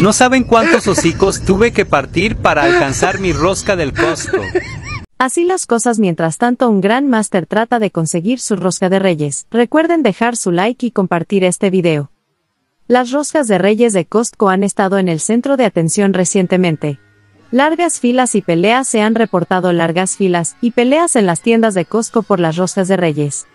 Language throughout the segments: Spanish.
No saben cuántos hocicos tuve que partir para alcanzar mi rosca del Costco. Así las cosas mientras tanto un gran máster trata de conseguir su rosca de reyes. Recuerden dejar su like y compartir este video. Las roscas de reyes de Costco han estado en el centro de atención recientemente. Largas filas y peleas se han reportado largas filas y peleas en las tiendas de Costco por las roscas de reyes.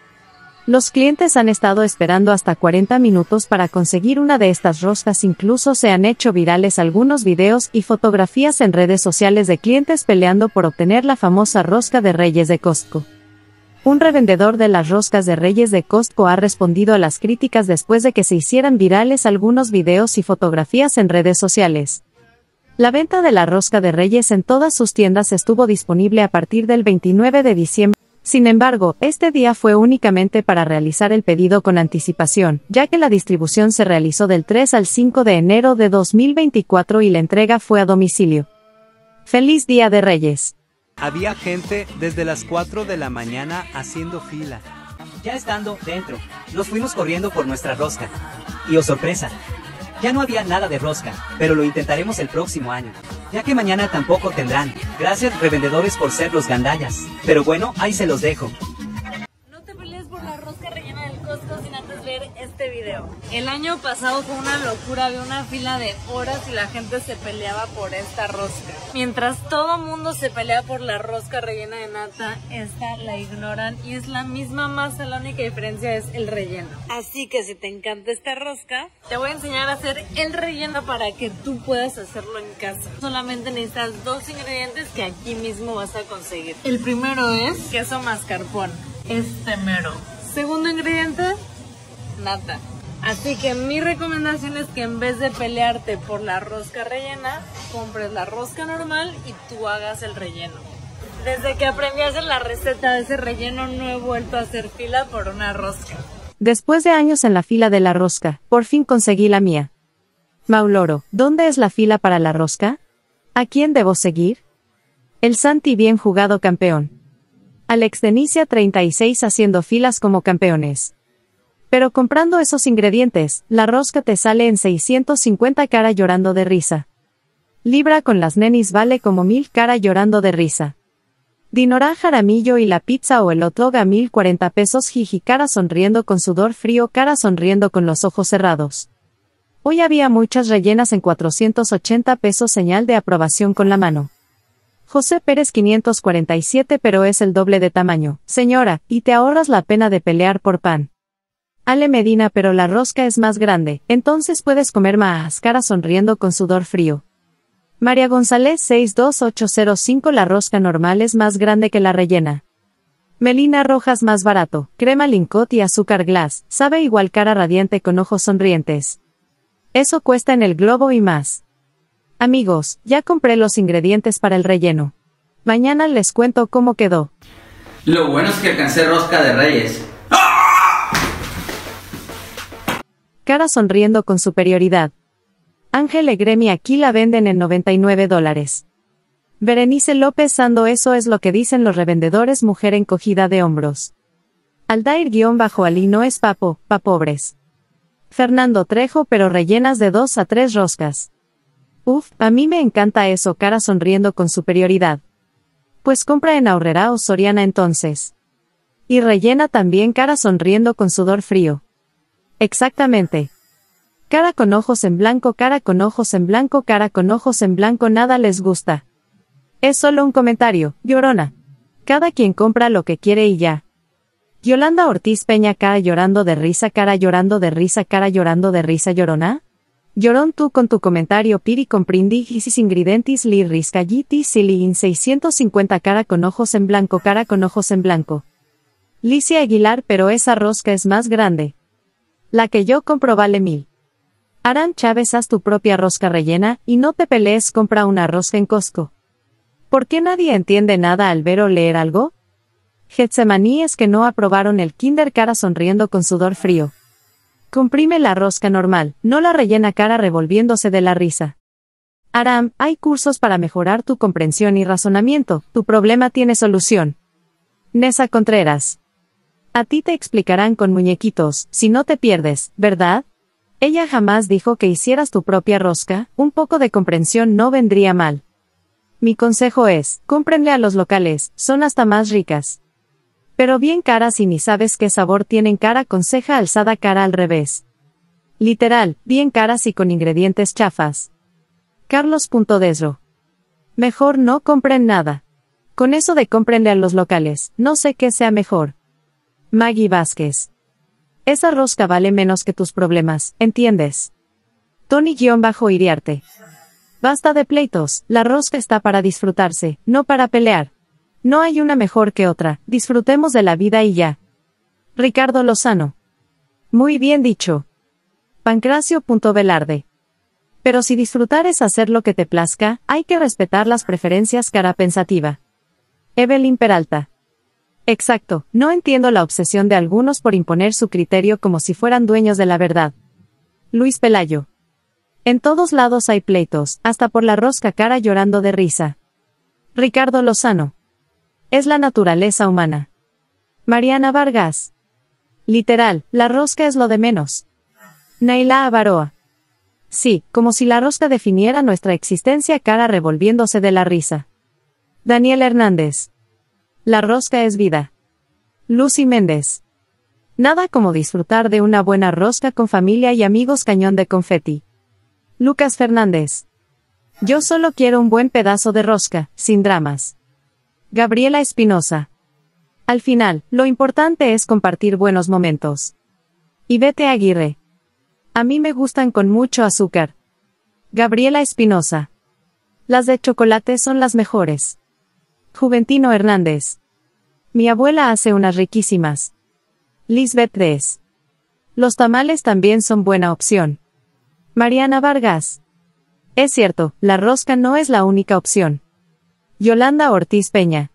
Los clientes han estado esperando hasta 40 minutos para conseguir una de estas roscas, incluso se han hecho virales algunos videos y fotografías en redes sociales de clientes peleando por obtener la famosa rosca de Reyes de Costco. Un revendedor de las roscas de Reyes de Costco ha respondido a las críticas después de que se hicieran virales algunos videos y fotografías en redes sociales. La venta de la rosca de Reyes en todas sus tiendas estuvo disponible a partir del 29 de diciembre. Sin embargo, este día fue únicamente para realizar el pedido con anticipación, ya que la distribución se realizó del 3 al 5 de enero de 2024 y la entrega fue a domicilio. ¡Feliz Día de Reyes! Había gente desde las 4 de la mañana haciendo fila. Ya estando dentro, nos fuimos corriendo por nuestra rosca. Y oh sorpresa, ya no había nada de rosca, pero lo intentaremos el próximo año. Ya que mañana tampoco tendrán. Gracias revendedores por ser los gandallas. Pero bueno, ahí se los dejo. El año pasado fue una locura, había una fila de horas y la gente se peleaba por esta rosca. Mientras todo mundo se pelea por la rosca rellena de nata, esta la ignoran y es la misma masa, la única diferencia es el relleno. Así que si te encanta esta rosca, te voy a enseñar a hacer el relleno para que tú puedas hacerlo en casa. Solamente necesitas dos ingredientes que aquí mismo vas a conseguir. El primero es queso mascarpone, este mero. Segundo ingrediente, nata. Así que mi recomendación es que en vez de pelearte por la rosca rellena, compres la rosca normal y tú hagas el relleno. Desde que aprendí a hacer la receta de ese relleno no he vuelto a hacer fila por una rosca. Después de años en la fila de la rosca, por fin conseguí la mía. Mauloro, ¿dónde es la fila para la rosca? ¿A quién debo seguir? El Santi bien jugado campeón. Alex Denicia 36 haciendo filas como campeones. Pero comprando esos ingredientes, la rosca te sale en 650 cara llorando de risa. Libra con las nenis vale como mil cara llorando de risa. Dinorá Jaramillo y la pizza o el mil 1040 pesos jiji cara sonriendo con sudor frío cara sonriendo con los ojos cerrados. Hoy había muchas rellenas en 480 pesos señal de aprobación con la mano. José Pérez 547 pero es el doble de tamaño, señora, y te ahorras la pena de pelear por pan. Ale Medina pero la rosca es más grande, entonces puedes comer más, cara sonriendo con sudor frío. María González 62805 La rosca normal es más grande que la rellena. Melina Rojas más barato, crema Lincot y azúcar glass, sabe igual cara radiante con ojos sonrientes. Eso cuesta en el globo y más. Amigos, ya compré los ingredientes para el relleno. Mañana les cuento cómo quedó. Lo bueno es que alcancé rosca de reyes. cara sonriendo con superioridad. Ángel Egremi aquí la venden en 99 dólares. Berenice López Sando eso es lo que dicen los revendedores mujer encogida de hombros. Aldair-Ali no es papo, pa pobres. Fernando Trejo pero rellenas de dos a tres roscas. Uf, a mí me encanta eso cara sonriendo con superioridad. Pues compra en Aurrera o Soriana entonces. Y rellena también cara sonriendo con sudor frío. Exactamente. Cara con ojos en blanco, cara con ojos en blanco, cara con ojos en blanco, nada les gusta. Es solo un comentario, llorona. Cada quien compra lo que quiere y ya. Yolanda Ortiz Peña, cara llorando de risa, cara llorando de risa, cara llorando de risa, llorona. Llorón tú con tu comentario piri comprindi isis ingredientis li si li in 650 cara con ojos en blanco cara con ojos en blanco. Licia Aguilar pero esa rosca es más grande la que yo compro vale mil. Aram Chávez, haz tu propia rosca rellena y no te pelees, compra una rosca en Costco. ¿Por qué nadie entiende nada al ver o leer algo? Getsemaní es que no aprobaron el Kinder cara sonriendo con sudor frío. Comprime la rosca normal, no la rellena cara revolviéndose de la risa. Aram, hay cursos para mejorar tu comprensión y razonamiento, tu problema tiene solución. Nesa Contreras. A ti te explicarán con muñequitos, si no te pierdes, ¿verdad? Ella jamás dijo que hicieras tu propia rosca, un poco de comprensión no vendría mal. Mi consejo es, cómprenle a los locales, son hasta más ricas. Pero bien caras y ni sabes qué sabor tienen cara con ceja alzada cara al revés. Literal, bien caras y con ingredientes chafas. Carlos.desro. Mejor no compren nada. Con eso de cómprenle a los locales, no sé qué sea mejor. Maggie Vázquez. Esa rosca vale menos que tus problemas, ¿entiendes? Tony-Iriarte. Basta de pleitos, la rosca está para disfrutarse, no para pelear. No hay una mejor que otra, disfrutemos de la vida y ya. Ricardo Lozano. Muy bien dicho. Pancracio.velarde. Pero si disfrutar es hacer lo que te plazca, hay que respetar las preferencias cara pensativa. Evelyn Peralta. Exacto, no entiendo la obsesión de algunos por imponer su criterio como si fueran dueños de la verdad. Luis Pelayo. En todos lados hay pleitos, hasta por la rosca cara llorando de risa. Ricardo Lozano. Es la naturaleza humana. Mariana Vargas. Literal, la rosca es lo de menos. Naila Avaroa. Sí, como si la rosca definiera nuestra existencia cara revolviéndose de la risa. Daniel Hernández. La rosca es vida. Lucy Méndez. Nada como disfrutar de una buena rosca con familia y amigos cañón de confeti. Lucas Fernández. Yo solo quiero un buen pedazo de rosca, sin dramas. Gabriela Espinosa. Al final, lo importante es compartir buenos momentos. Y vete Aguirre. A mí me gustan con mucho azúcar. Gabriela Espinosa. Las de chocolate son las mejores. Juventino Hernández. Mi abuela hace unas riquísimas. Lisbeth Des. Los tamales también son buena opción. Mariana Vargas. Es cierto, la rosca no es la única opción. Yolanda Ortiz Peña.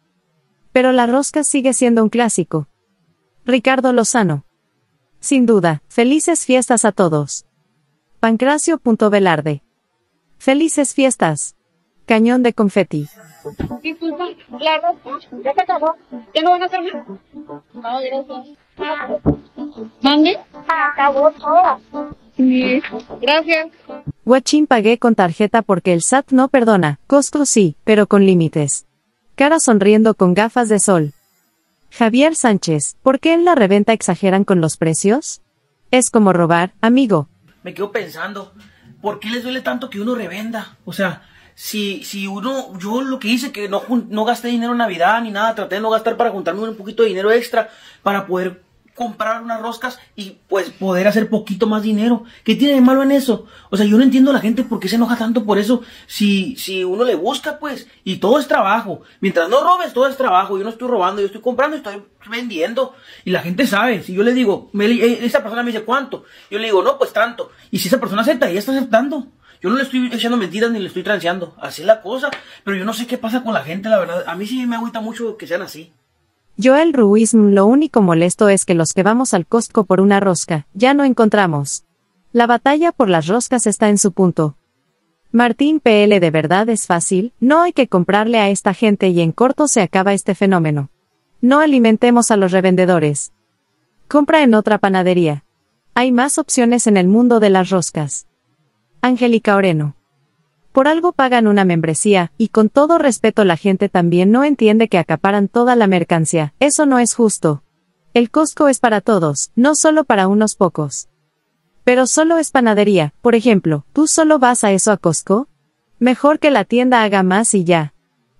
Pero la rosca sigue siendo un clásico. Ricardo Lozano. Sin duda, felices fiestas a todos. velarde Felices fiestas. Cañón de confeti. Disculpa, ya se acabó. gracias. Ah, gracias. Guachín pagué con tarjeta porque el SAT no perdona. Costo sí, pero con límites. Cara sonriendo con gafas de sol. Javier Sánchez, ¿por qué en la reventa exageran con los precios? Es como robar, amigo. Me quedo pensando, ¿por qué les duele tanto que uno revenda? O sea, si, si uno, yo lo que hice, que no, no gasté dinero en Navidad ni nada, traté de no gastar para juntarme un poquito de dinero extra para poder comprar unas roscas y pues poder hacer poquito más dinero. ¿Qué tiene de malo en eso? O sea, yo no entiendo a la gente por qué se enoja tanto por eso. Si, si uno le busca, pues, y todo es trabajo. Mientras no robes, todo es trabajo. Yo no estoy robando, yo estoy comprando, estoy vendiendo. Y la gente sabe. Si yo le digo, eh, esa persona me dice cuánto, yo le digo, no, pues tanto. Y si esa persona acepta, ella está aceptando. Yo no le estoy diciendo mentiras ni le estoy transeando. Así es la cosa. Pero yo no sé qué pasa con la gente, la verdad. A mí sí me agüita mucho que sean así. Joel Ruiz, lo único molesto es que los que vamos al Costco por una rosca, ya no encontramos. La batalla por las roscas está en su punto. Martín PL de verdad es fácil, no hay que comprarle a esta gente y en corto se acaba este fenómeno. No alimentemos a los revendedores. Compra en otra panadería. Hay más opciones en el mundo de las roscas. Angélica Oreno. Por algo pagan una membresía, y con todo respeto la gente también no entiende que acaparan toda la mercancía, eso no es justo. El Costco es para todos, no solo para unos pocos. Pero solo es panadería, por ejemplo, ¿tú solo vas a eso a Costco? Mejor que la tienda haga más y ya.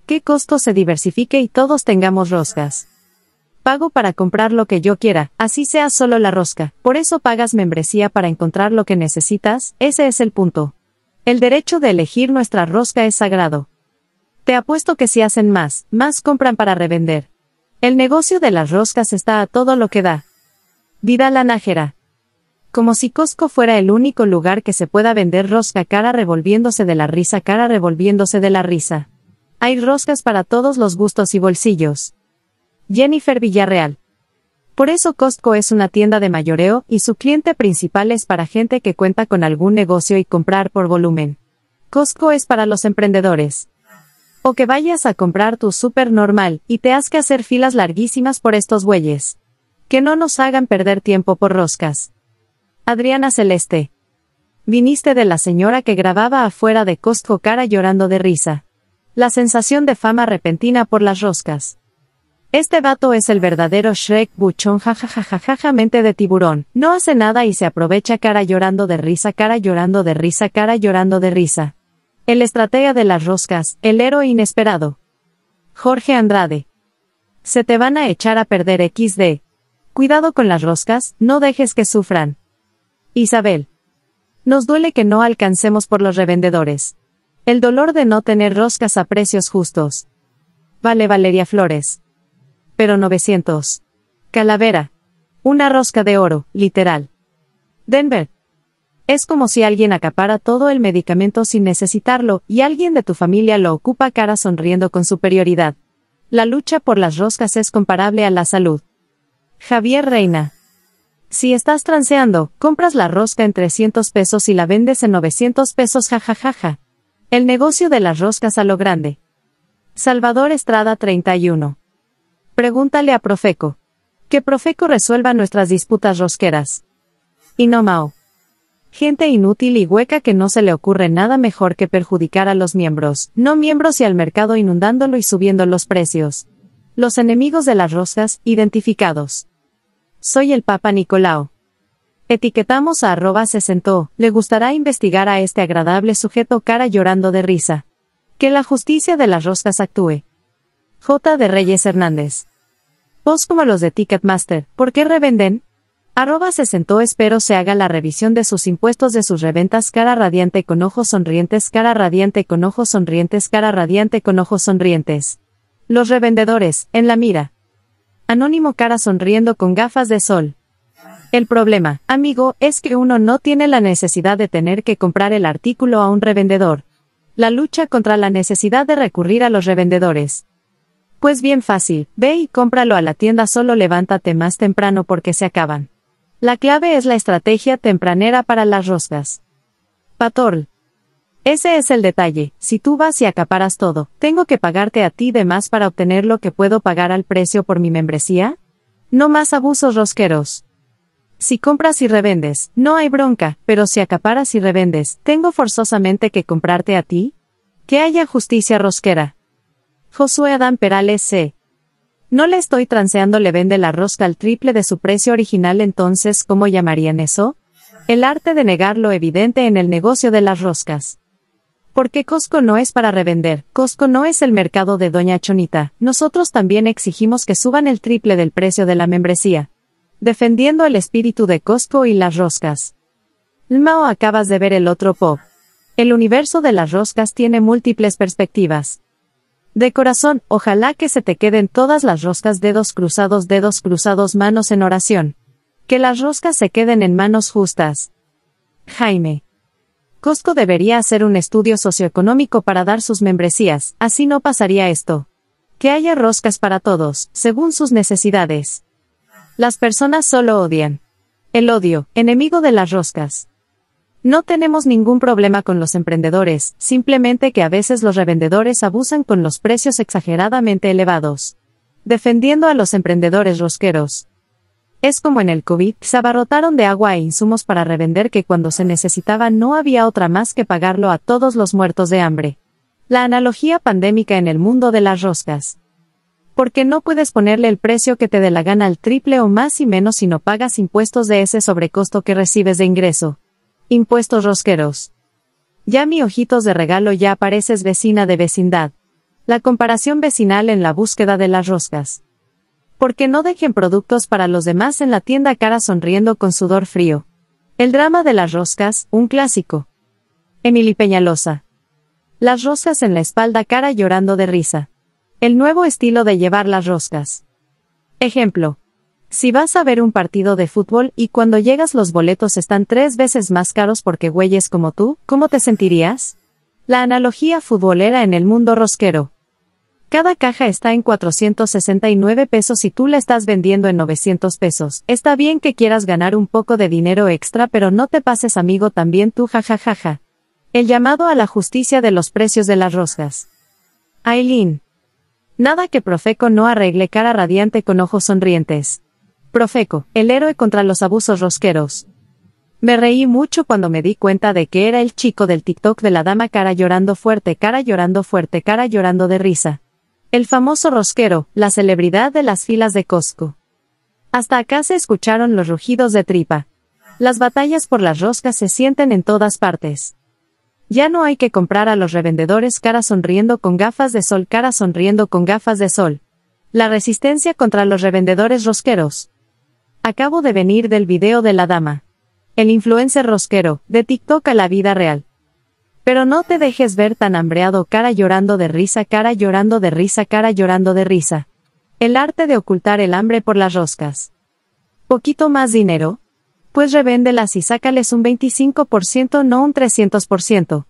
Que Costco se diversifique y todos tengamos roscas. Pago para comprar lo que yo quiera, así sea solo la rosca. Por eso pagas membresía para encontrar lo que necesitas, ese es el punto. El derecho de elegir nuestra rosca es sagrado. Te apuesto que si hacen más, más compran para revender. El negocio de las roscas está a todo lo que da. la Nájera. Como si Costco fuera el único lugar que se pueda vender rosca cara revolviéndose de la risa cara revolviéndose de la risa. Hay roscas para todos los gustos y bolsillos. Jennifer Villarreal. Por eso Costco es una tienda de mayoreo y su cliente principal es para gente que cuenta con algún negocio y comprar por volumen. Costco es para los emprendedores. O que vayas a comprar tu súper normal y te has que hacer filas larguísimas por estos bueyes. Que no nos hagan perder tiempo por roscas. Adriana Celeste. Viniste de la señora que grababa afuera de Costco cara llorando de risa. La sensación de fama repentina por las roscas. Este vato es el verdadero Shrek buchón jajajajaja mente de tiburón. No hace nada y se aprovecha cara llorando de risa, cara llorando de risa, cara llorando de risa. El estratega de las roscas, el héroe inesperado. Jorge Andrade. Se te van a echar a perder XD. Cuidado con las roscas, no dejes que sufran. Isabel. Nos duele que no alcancemos por los revendedores. El dolor de no tener roscas a precios justos. Vale Valeria Flores pero 900. Calavera. Una rosca de oro, literal. Denver. Es como si alguien acapara todo el medicamento sin necesitarlo y alguien de tu familia lo ocupa cara sonriendo con superioridad. La lucha por las roscas es comparable a la salud. Javier Reina. Si estás transeando, compras la rosca en 300 pesos y la vendes en 900 pesos jajajaja. El negocio de las roscas a lo grande. Salvador Estrada 31. Pregúntale a Profeco. Que Profeco resuelva nuestras disputas rosqueras. Y no Mao. Gente inútil y hueca que no se le ocurre nada mejor que perjudicar a los miembros, no miembros y al mercado inundándolo y subiendo los precios. Los enemigos de las roscas, identificados. Soy el Papa Nicolao. Etiquetamos a arroba se sentó, le gustará investigar a este agradable sujeto cara llorando de risa. Que la justicia de las roscas actúe. J. de Reyes Hernández. Vos como los de Ticketmaster, ¿por qué revenden? Arroba se sentó espero se haga la revisión de sus impuestos de sus reventas cara radiante con ojos sonrientes cara radiante con ojos sonrientes cara radiante con ojos sonrientes. Los revendedores, en la mira. Anónimo cara sonriendo con gafas de sol. El problema, amigo, es que uno no tiene la necesidad de tener que comprar el artículo a un revendedor. La lucha contra la necesidad de recurrir a los revendedores. Pues bien fácil, ve y cómpralo a la tienda solo levántate más temprano porque se acaban. La clave es la estrategia tempranera para las roscas. Patorl. Ese es el detalle, si tú vas y acaparas todo, ¿tengo que pagarte a ti de más para obtener lo que puedo pagar al precio por mi membresía? No más abusos rosqueros. Si compras y revendes, no hay bronca, pero si acaparas y revendes, ¿tengo forzosamente que comprarte a ti? Que haya justicia rosquera. Josué Adán Perales C. No le estoy transeando le vende la rosca al triple de su precio original entonces ¿cómo llamarían eso? El arte de negar lo evidente en el negocio de las roscas. Porque Costco no es para revender, Costco no es el mercado de Doña Chonita, nosotros también exigimos que suban el triple del precio de la membresía. Defendiendo el espíritu de Costco y las roscas. Mao acabas de ver el otro pop. El universo de las roscas tiene múltiples perspectivas. De corazón, ojalá que se te queden todas las roscas dedos cruzados, dedos cruzados, manos en oración. Que las roscas se queden en manos justas. Jaime. Costco debería hacer un estudio socioeconómico para dar sus membresías, así no pasaría esto. Que haya roscas para todos, según sus necesidades. Las personas solo odian. El odio, enemigo de las roscas. No tenemos ningún problema con los emprendedores, simplemente que a veces los revendedores abusan con los precios exageradamente elevados. Defendiendo a los emprendedores rosqueros. Es como en el COVID, se abarrotaron de agua e insumos para revender que cuando se necesitaba no había otra más que pagarlo a todos los muertos de hambre. La analogía pandémica en el mundo de las roscas. Porque no puedes ponerle el precio que te dé la gana al triple o más y menos si no pagas impuestos de ese sobrecosto que recibes de ingreso. Impuestos rosqueros. Ya mi ojitos de regalo ya apareces vecina de vecindad. La comparación vecinal en la búsqueda de las roscas. Porque no dejen productos para los demás en la tienda cara sonriendo con sudor frío. El drama de las roscas, un clásico. Emily Peñalosa. Las roscas en la espalda cara llorando de risa. El nuevo estilo de llevar las roscas. Ejemplo. Si vas a ver un partido de fútbol y cuando llegas los boletos están tres veces más caros porque güeyes como tú, ¿cómo te sentirías? La analogía futbolera en el mundo rosquero. Cada caja está en 469 pesos y tú la estás vendiendo en 900 pesos. Está bien que quieras ganar un poco de dinero extra, pero no te pases amigo también tú jajajaja. El llamado a la justicia de los precios de las roscas. Aileen. Nada que Profeco no arregle cara radiante con ojos sonrientes. Profeco, el héroe contra los abusos rosqueros. Me reí mucho cuando me di cuenta de que era el chico del TikTok de la dama cara llorando fuerte, cara llorando fuerte, cara llorando de risa. El famoso rosquero, la celebridad de las filas de Costco. Hasta acá se escucharon los rugidos de tripa. Las batallas por las roscas se sienten en todas partes. Ya no hay que comprar a los revendedores cara sonriendo con gafas de sol, cara sonriendo con gafas de sol. La resistencia contra los revendedores rosqueros. Acabo de venir del video de la dama. El influencer rosquero, de TikTok a la vida real. Pero no te dejes ver tan hambreado cara llorando de risa, cara llorando de risa, cara llorando de risa. El arte de ocultar el hambre por las roscas. ¿Poquito más dinero? Pues revéndelas y sácales un 25% no un 300%.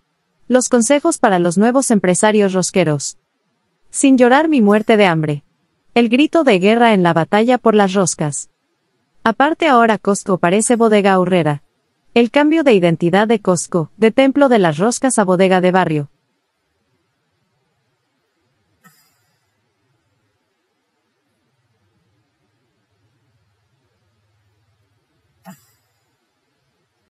Los consejos para los nuevos empresarios rosqueros. Sin llorar mi muerte de hambre. El grito de guerra en la batalla por las roscas. Aparte ahora Costco parece bodega aurrera El cambio de identidad de Costco, de templo de las roscas a bodega de barrio,